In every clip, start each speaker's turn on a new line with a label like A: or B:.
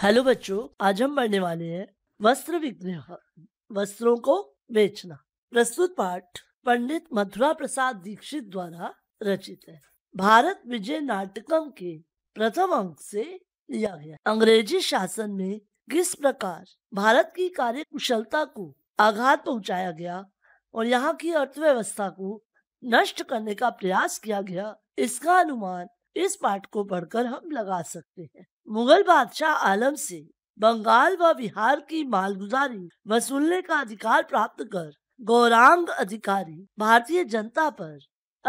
A: hello बच्चों आज हम पढ़ने वाले हैं वस्त्र विग्रह वस्त्रों को बेचना प्रस्तुत पाठ पंडित मथुरा प्रसाद दीक्षित द्वारा रचित है भारत विजय नाटकम के प्रथम अंक से लिया गया अंग्रेजी शासन में किस प्रकार भारत की कार्य कुशलता को आघात पहुंचाया गया और यहाँ की अर्थव्यवस्था को नष्ट करने का प्रयास किया गया इसका अनुमान इस पाठ को पढ़कर हम लगा सकते हैं मुगल बादशाह आलम से बंगाल व बिहार की मालगुजारी वसूलने का अधिकार प्राप्त कर गौरांग अधिकारी भारतीय जनता पर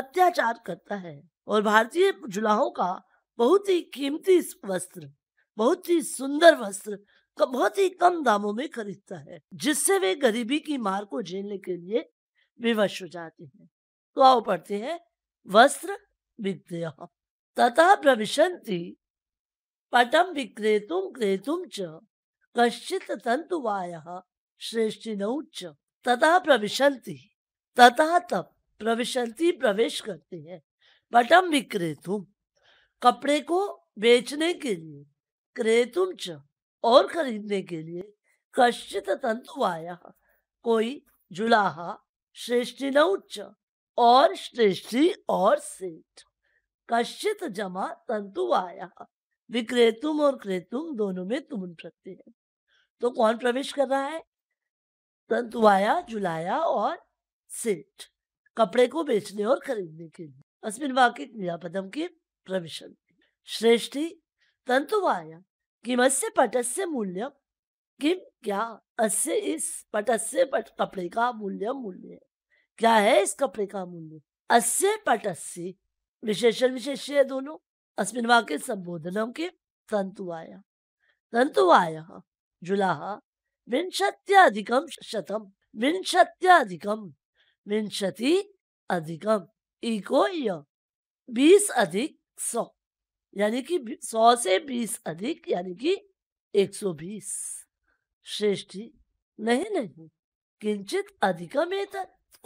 A: अत्याचार करता है और भारतीय जुलाहों का बहुत ही कीमती वस्त्र बहुत ही सुंदर वस्त्र बहुत ही कम दामों में खरीदता है जिससे वे गरीबी की मार को झेलने के लिए विवश हो जाते हैं तो आओ पढ़ते हैं वस्त्र विद्या तथा प्रविशंति पटम विक्रेतुम क्रेतुम च कश्चित तंतुवाय श्रेष्ठिनौ तथा प्रविशंति तथा तब प्रविशंति प्रवेश करते हैं पटम विक्रेतुम कपड़े को बेचने के लिए क्रेतुम च और खरीदने के लिए कश्चित तंतुवाया कोई जुलाहा श्रेष्ठिन उच्च और श्रेष्ठी और सेठ कश्चित जमा तंतुवाया विक्रेतुम और क्रेतुम दोनों में तुम प्रत्यय है तो कौन प्रवेश कर रहा है तंतुआया जुलाया और सेठ कपड़े को बेचने और खरीदने के लिए अस्मिन वाक्य क्रियापदम की प्रवेश श्रेष्ठी तंतुवाया किमस्य पटस्य मूल्य किम क्या अस्य इस पटस्य पट कपड़े का मूल्य मूल्य है क्या है इस कपड़े का मूल्य अस्य पटस्य विशेषण विशेष्य है दोनों अस्मिन वाक्य संबोधनों के तंतु आया हाँ, जुलाह हाँ, विंशत्यधिकं शतम विंशत्यधिकं विंशति अधिकम इको बीस अधिक सौ यानी कि सौ से बीस अधिक यानी कि एक सौ बीस श्रेष्ठी नहीं नहीं किंचित अधिकम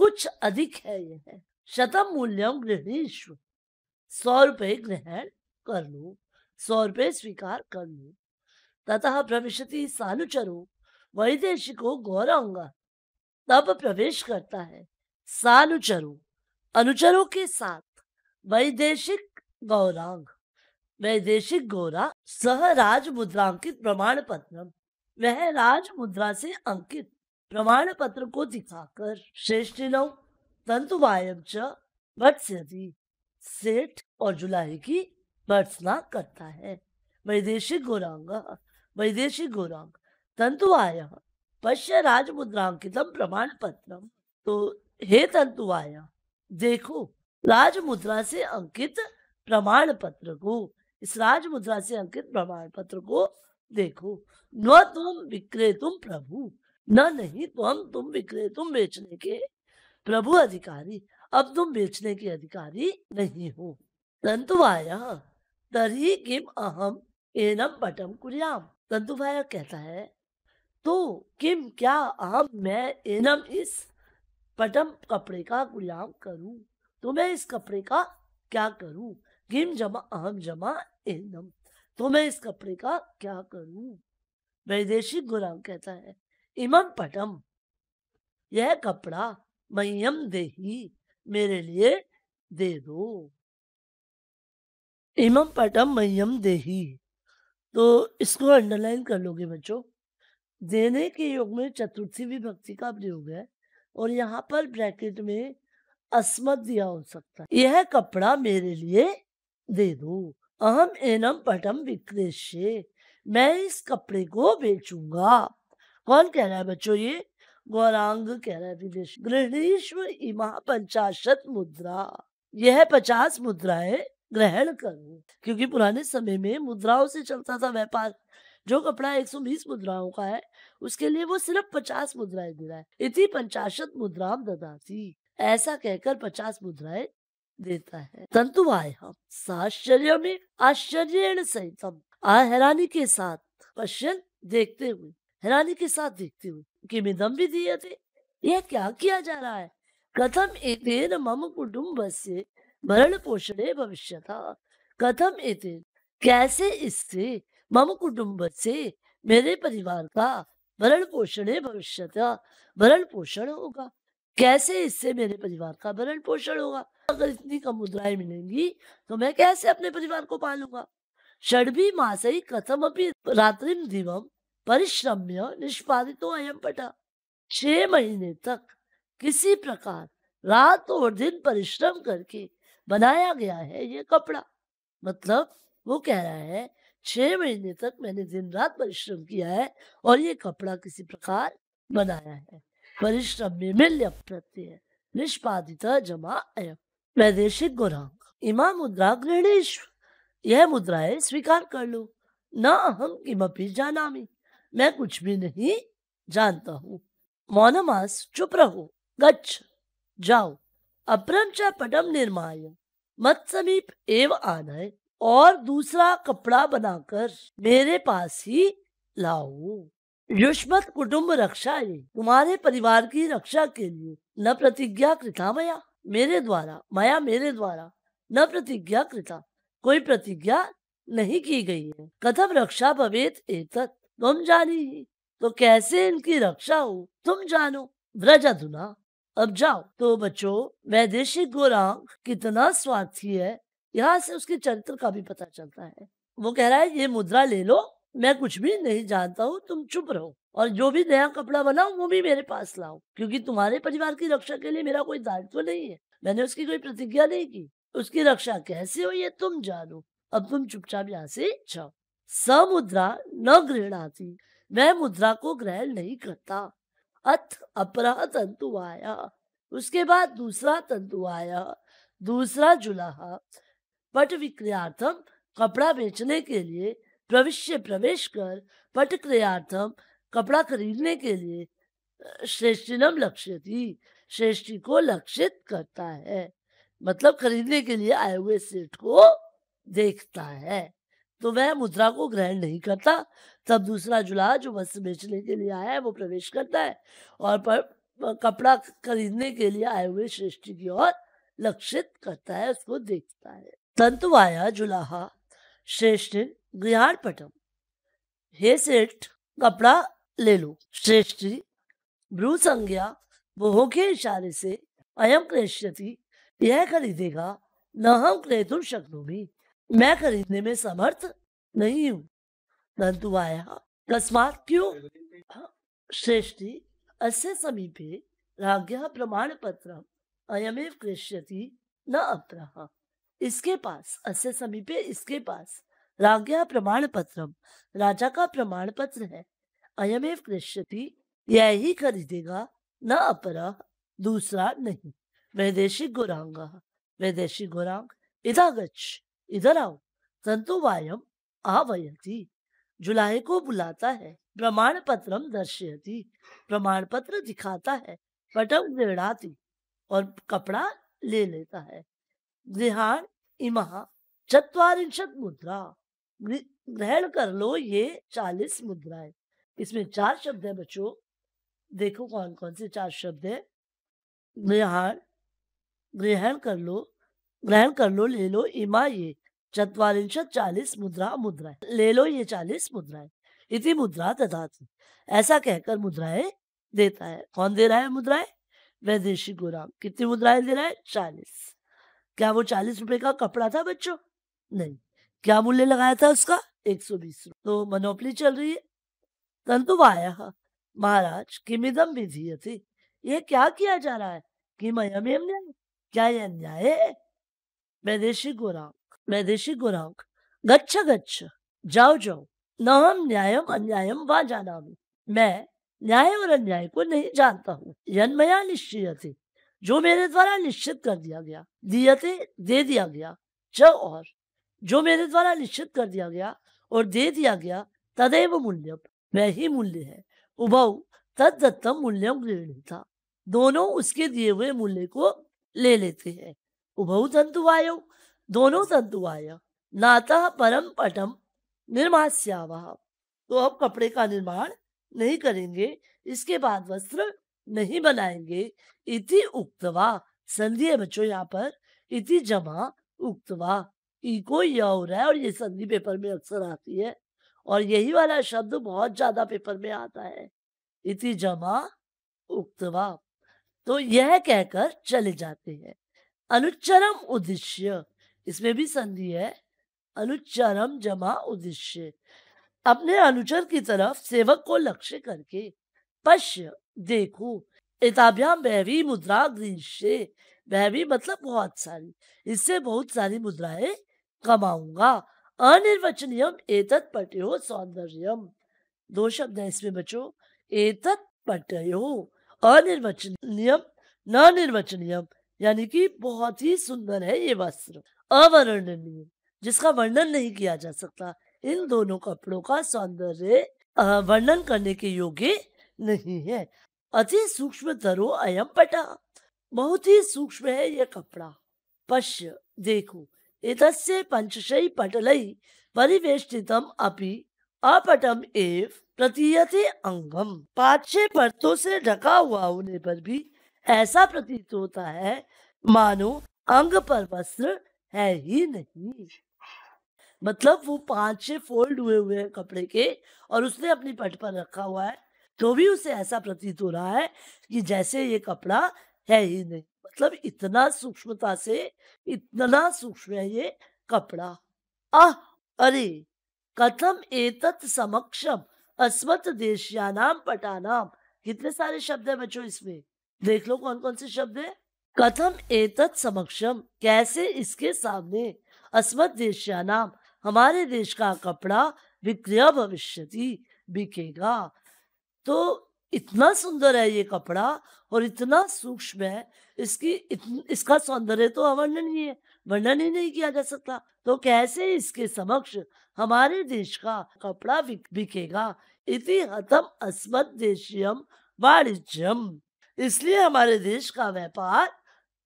A: कुछ अधिक है यह शतम मूल्यम गृहणीश्व सौ रुपये ग्रहण कर लू सौरभे स्वीकार कर लू तथा प्रविशति सानुचरो वैदेशिको गौरवंगा तब प्रवेश करता है सानुचरो अनुचरों के साथ वैदेशिक गौरांग वैदेशिक गौरा सह राज मुद्रांकित प्रमाण पत्र वह राज मुद्रा से अंकित प्रमाण पत्र को दिखाकर श्रेष्ठिनौ तंतुवायम च सेठ और जुलाई की भर्सना करता है वैदेशिक गौरांग वैदेशिक गौरांग तंतुवाय पश्य राज प्रमाण पत्र तो हे तंतुवाय देखो राज मुद्रा से अंकित प्रमाण पत्र को इस राज मुद्रा से अंकित प्रमाण पत्र को देखो न तुम विक्रे तुम प्रभु न नहीं तो हम तुम विक्रे तुम बेचने के प्रभु अधिकारी अब तुम बेचने के अधिकारी नहीं हो तंतुवाया तरी किम अहम एनम कुरियाम तंतु तंतुवायक कहता है तो किम क्या अहम मैं एनम इस पटम कपड़े का गुलाम करूं तो मैं इस कपड़े का क्या करूं किम जमा अहम जमा एनम तो मैं इस कपड़े का क्या करूं वैदेशिक गुलाम कहता है इमम पटम यह कपड़ा मयम दे मेरे लिए दे दो इमम पटम मयम देही तो इसको अंडरलाइन कर लोगे बच्चों देने के योग में चतुर्थी विभक्ति का प्रयोग है और यहाँ पर ब्रैकेट में अस्मत दिया हो सकता है यह कपड़ा मेरे लिए दे दो अहम एनम पटम विक्रेशे मैं इस कपड़े को बेचूंगा कौन कह रहा है बच्चों ये गौरांग कह रहा है गृहणीश्वर इमा पंचाशत मुद्रा यह पचास मुद्राएं ग्रहण कर क्योंकि पुराने समय में मुद्राओं से चलता था व्यापार जो कपड़ा 120 मुद्राओं का है उसके लिए वो सिर्फ 50 मुद्राएं दे रहा है इति पंचाशत मुद्राम ददाती ऐसा कहकर 50 मुद्राएं देता है तंतु आय हम साश्चर्य में आश्चर्य सहित हैरानी के साथ पश्चिम देखते हुए हैरानी के साथ देखते हुए कि मिदम भी दिए थे यह क्या किया जा रहा है कथम एक मम कुटुम्ब से मरण भविष्य था कथम इति कैसे इससे मम कुटुंब से मेरे परिवार का भरण पोषण भविष्य भरण पोषण होगा कैसे इससे मेरे परिवार का भरण पोषण होगा अगर इतनी कम मुद्राएं मिलेंगी तो मैं कैसे अपने परिवार को पालूंगा षडभी मासई कथम अपनी रात्रि दिवम परिश्रम्य निष्पादित अयम पटा छह महीने तक किसी प्रकार रात और दिन परिश्रम करके बनाया गया है ये कपड़ा मतलब वो कह रहा है छह महीने तक मैंने दिन रात परिश्रम किया है और ये कपड़ा किसी प्रकार बनाया है परिश्रम में मिल्य प्रत्यय निष्पादित जमा अयम वैदेशिक गुणांक इमा मुद्रा ग्रहणेश यह मुद्राएं स्वीकार कर लो न अहम किमपी जाना मैं कुछ भी नहीं जानता हूँ मौनमास चुप रहो गच्छ जाओ अपरम च पटम निर्माय मत समीप एव आना और दूसरा कपड़ा बनाकर मेरे पास ही लाओ युष्मत कुटुम्ब रक्षा ये तुम्हारे परिवार की रक्षा के लिए न प्रतिज्ञा कृता मया मेरे द्वारा माया मेरे द्वारा न प्रतिज्ञा कृता कोई प्रतिज्ञा नहीं की गई है कथम रक्षा भवेत एतत तुम जानी ही तो कैसे इनकी रक्षा हो तुम जानो व्रज अधुना अब जाओ तो बच्चों वैदेशिक गोरांग कितना स्वार्थी है यहाँ से उसके चरित्र का भी पता चलता है वो कह रहा है ये मुद्रा ले लो मैं कुछ भी नहीं जानता हूँ तुम चुप रहो और जो भी नया कपड़ा बनाओ वो भी मेरे पास लाओ क्योंकि तुम्हारे परिवार की रक्षा के लिए मेरा कोई दायित्व नहीं है मैंने उसकी कोई प्रतिज्ञा नहीं की उसकी रक्षा कैसे हो ये तुम जानो अब तुम चुपचाप यहाँ से जाओ मुद्रा न गृहणाती मैं मुद्रा को ग्रहण नहीं करता अथ अपरा तंतु आया उसके बाद दूसरा तंतु आया दूसरा जुलाहा पट विक्रियार्थम कपड़ा बेचने के लिए प्रविश्य प्रवेश कर पट क्रियार्थम कपड़ा खरीदने के लिए श्रेष्ठिनम लक्ष्य थी श्रेष्ठी को लक्षित करता है मतलब खरीदने के लिए आए हुए सेठ को देखता है तो वह मुद्रा को ग्रहण नहीं करता तब दूसरा जुला जो वस्त्र बेचने के लिए आया है वो प्रवेश करता है और पर कपड़ा खरीदने के लिए आए हुए श्रेष्ठ की ओर लक्षित करता है उसको देखता है तंतुवाया जुलाहा श्रेष्ठ गृहार पटम हे सेठ कपड़ा ले लो श्रेष्ठ भ्रू संज्ञा बोहो के इशारे से अयम क्रेष्यति यह खरीदेगा न हम क्रेतुम भी मैं खरीदने में समर्थ नहीं हूँ नंतु आया कस्मात क्यों श्रेष्ठी हाँ, अस्य समीपे राज्ञ प्रमाण पत्र अयमेव क्रेष्यति न अप्रह इसके पास अस्य समीपे इसके पास राज्ञा प्रमाण पत्र राजा का प्रमाण पत्र है अयमेव कृष्यति यह ही खरीदेगा न अपरा दूसरा नहीं वैदेशिक गोरांग वैदेशिक गोरांग इधा गच्छ इधर आओ वायम आवयती जुलाई को बुलाता है प्रमाण पत्र दर्शयती प्रमाण पत्र दिखाता है पटम निर्णाती और कपड़ा ले लेता है गृहाण इमा चतरिंशत मुद्रा ग्रहण कर लो ये चालीस मुद्राएं इसमें चार शब्द है बच्चों देखो कौन कौन से चार शब्द है ग्रहण ग्रहण कर लो ग्रहण कर लो ले लो इमा ये चतवारिंशत चालीस मुद्रा मुद्राएं ले लो ये चालीस मुद्राएं इति मुद्रा तथा ऐसा कहकर मुद्राएं देता है कौन दे रहा है मुद्राएं वैदेशी गोराम कितनी मुद्राएं दे रहा है चालीस क्या वो चालीस रुपए का कपड़ा था बच्चों नहीं क्या मूल्य लगाया था उसका एक सौ बीस तो मनोपली चल रही है तंतु आया महाराज किमिदम विधि थी ये क्या किया जा रहा है कि मयम न्याय क्या यह अन्याय है वैदेशी गोराम वैदेशिक देशी गच्छ गच्छ जाओ जाओ न हम न्यायम अन्यायम वा जाना मैं न्याय और अन्याय को नहीं जानता हूँ यन्मया निश्चय जो मेरे द्वारा निश्चित कर दिया गया दियते दे दिया गया च और जो मेरे द्वारा निश्चित कर दिया गया और दे दिया गया तदेव मूल्य वह ही मूल्य है उभव तद दत्तम मूल्य दोनों उसके दिए हुए मूल्य को ले लेते हैं उभव तंतु वायु दोनों तंतुवाया नाता परम पटम निर्मास्यावह तो अब कपड़े का निर्माण नहीं करेंगे इसके बाद वस्त्र नहीं बनाएंगे इति उक्तवा संधि है बच्चों यहाँ पर इति जमा उक्तवा इको यह हो रहा है और ये संधि पेपर में अक्सर आती है और यही वाला शब्द बहुत ज्यादा पेपर में आता है इति जमा उक्तवा तो यह कहकर चले जाते हैं अनुच्चरम उद्देश्य इसमें भी संधि है अनुचरम जमा उद्देश्य अपने अनुचर की तरफ सेवक को लक्ष्य करके पश्य देखो एताभ्याम वैवी मुद्रा गृहिष्य वैवी मतलब बहुत सारी इससे बहुत सारी मुद्राएं कमाऊंगा अनिर्वचनीयम एतत् पटयो सौंदर्यम दो शब्द है इसमें बचो एतत् पटयो अनिर्वचनीयम न निर्वचनीयम यानी कि बहुत ही सुंदर है ये वस्त्र अवर्णनीय जिसका वर्णन नहीं किया जा सकता इन दोनों कपड़ों का सौंदर्य वर्णन करने के योग्य नहीं है अति सूक्ष्म तरो अयम पटा बहुत ही सूक्ष्म है यह कपड़ा पश्य देखो इतस्य पंचशयी पटल परिवेष्टित अपि अपटम एव प्रतीयते अंगम पांच छह परतों से ढका हुआ होने पर भी ऐसा प्रतीत होता है मानो अंग पर वस्त्र है ही नहीं मतलब वो पांच छह फोल्ड हुए हुए हैं कपड़े के और उसने अपनी पट पर रखा हुआ है तो भी उसे ऐसा प्रतीत हो रहा है कि जैसे ये कपड़ा है ही नहीं मतलब इतना सूक्ष्मता से इतना सूक्ष्म है ये कपड़ा आह अरे कथम एतत समक्षम अस्मत देशयानाम पटानाम कितने सारे शब्द है बच्चों इसमें देख लो कौन कौन से शब्द है कथम एतत समक्षम कैसे इसके सामने देश नाम हमारे देश का कपड़ा विक्रय भविष्य बिकेगा तो इतना सुंदर है ये कपड़ा और इतना सूक्ष्म है इसकी इतन, इसका सौंदर्य तो अवर्णनीय है वर्णन ही नहीं किया जा सकता तो कैसे इसके समक्ष हमारे देश का कपड़ा बिकेगा इति हतम अस्मत देशियम वाणिज्यम इसलिए हमारे देश का व्यापार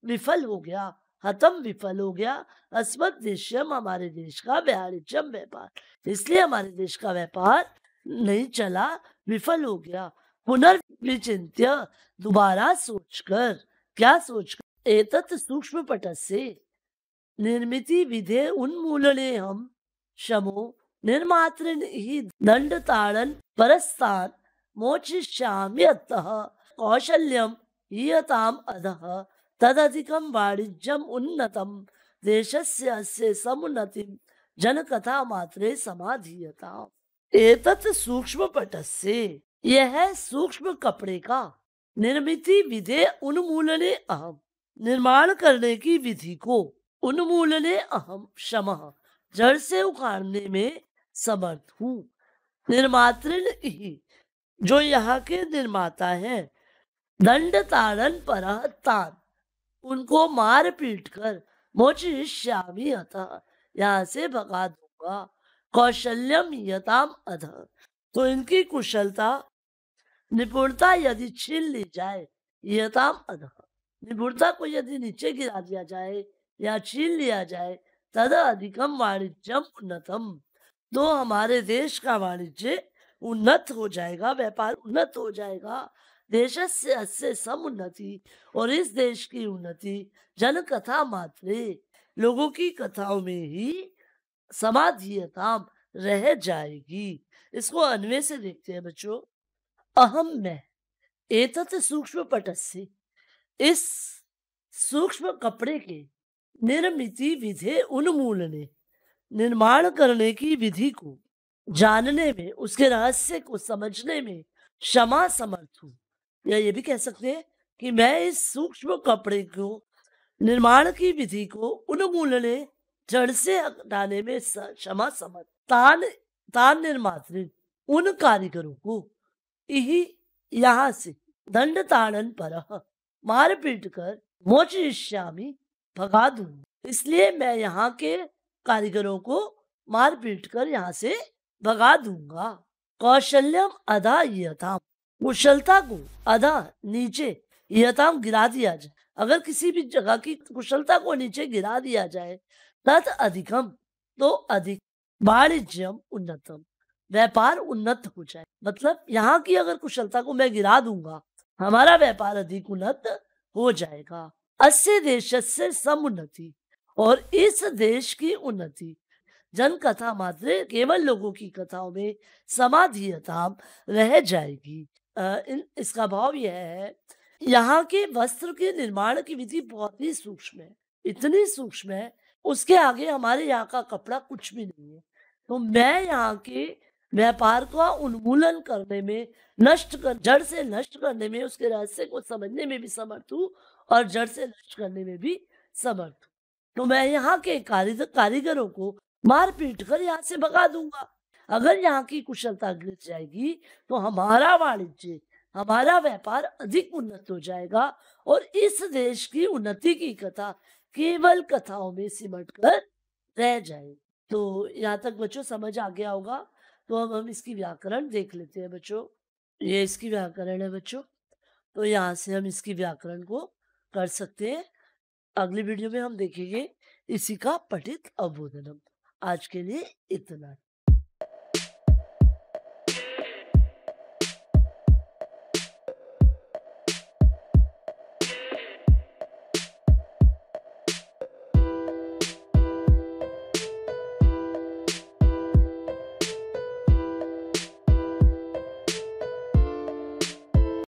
A: विफल हो गया हतम विफल हो गया अस्मत देशम हमारे देश का व्यारिचम व्यापार इसलिए हमारे देश का व्यापार नहीं चला विफल हो गया पुनर्विचित दोबारा सोचकर क्या सोचकर एतत सूक्ष्म पट से निर्मित विधे उन्मूलने हम शमो निर्मात्र ही दंड ताड़न परस्तान मोक्षिष्याम्यतः कौशल्यम यताम अध तदधिकं वाणिज्यम उन्नतम देशस्य अस्य समुन्नतिं जनकथा मात्रे समाधीयता एतत् सूक्ष्म पटस्य यह सूक्ष्म कपड़े का निर्मित विधे उन्मूलने अहम निर्माण करने की विधि को उन्मूलने अहम क्षम जड़ से उखाड़ने में समर्थ हूँ निर्मात्र जो यहाँ के निर्माता है दंड ताड़न पर तान उनको मार पीट कर मुझे श्यामी अतः यहाँ से भगा दूंगा कौशल्यम यताम अध तो इनकी कुशलता निपुणता यदि छीन ली जाए यताम अध निपुणता को यदि नीचे गिरा दिया जाए या छीन लिया जाए तद अधिकम वाणिज्यम उन्नतम तो हमारे देश का वाणिज्य उन्नत हो जाएगा व्यापार उन्नत हो जाएगा देश से अस्य उन्नति और इस देश की उन्नति जन कथा मात्र लोगों की कथाओं में ही समाधीयताम रह जाएगी इसको अन्वय से देखते हैं बच्चों अहम मैं एतत सूक्ष्म पटस्य इस सूक्ष्म कपड़े के निर्मिति विधे ने निर्माण करने की विधि को जानने में उसके रहस्य को समझने में क्षमा समर्थ हूँ या ये भी कह सकते हैं कि मैं इस सूक्ष्म कपड़े को निर्माण की विधि को उन्मूलने जड़ से हटाने में क्षमा समझ तान तान निर्मात्र उन कारीगरों को यही यहाँ से दंड ताड़न पर मार पीट कर श्यामी भगा दूंगा इसलिए मैं यहाँ के कारीगरों को मार पीट कर यहाँ से भगा दूंगा कौशल्यम अदा यथा कुशलता को अदा नीचे यथाम गिरा दिया जाए अगर किसी भी जगह की कुशलता को नीचे गिरा दिया जाए तथ अधिकम तो अधिक वाणिज्यम उन्नतम व्यापार उन्नत हो जाए मतलब यहाँ की अगर कुशलता को मैं गिरा दूंगा हमारा व्यापार अधिक उन्नत हो जाएगा अस्य देश से समुन्नति और इस देश की उन्नति जन कथा मात्र केवल लोगों की कथाओं में समाधि रह जाएगी इन इसका भाव यह है यहाँ के वस्त्र के निर्माण की विधि बहुत ही सूक्ष्म है इतनी सूक्ष्म है उसके आगे हमारे यहाँ का कपड़ा कुछ भी नहीं है तो मैं यहाँ के व्यापार का उन्मूलन करने में नष्ट कर जड़ से नष्ट करने में उसके रहस्य को समझने में भी समर्थ हूँ और जड़ से नष्ट करने में भी समर्थ हूँ तो मैं यहाँ के कारीगरों को मार पीट कर यहाँ से भगा दूंगा अगर यहाँ की कुशलता गिर जाएगी तो हमारा वाणिज्य हमारा व्यापार अधिक उन्नत हो जाएगा और इस देश की उन्नति की कथा केवल कथाओं में सिमट कर रह जाए तो यहाँ तक बच्चों समझ आ गया होगा तो अब हम इसकी व्याकरण देख लेते हैं बच्चों ये इसकी व्याकरण है बच्चों तो यहाँ से हम इसकी व्याकरण को कर सकते हैं अगली वीडियो में हम देखेंगे इसी का पठित अवबोधनम आज के लिए इतना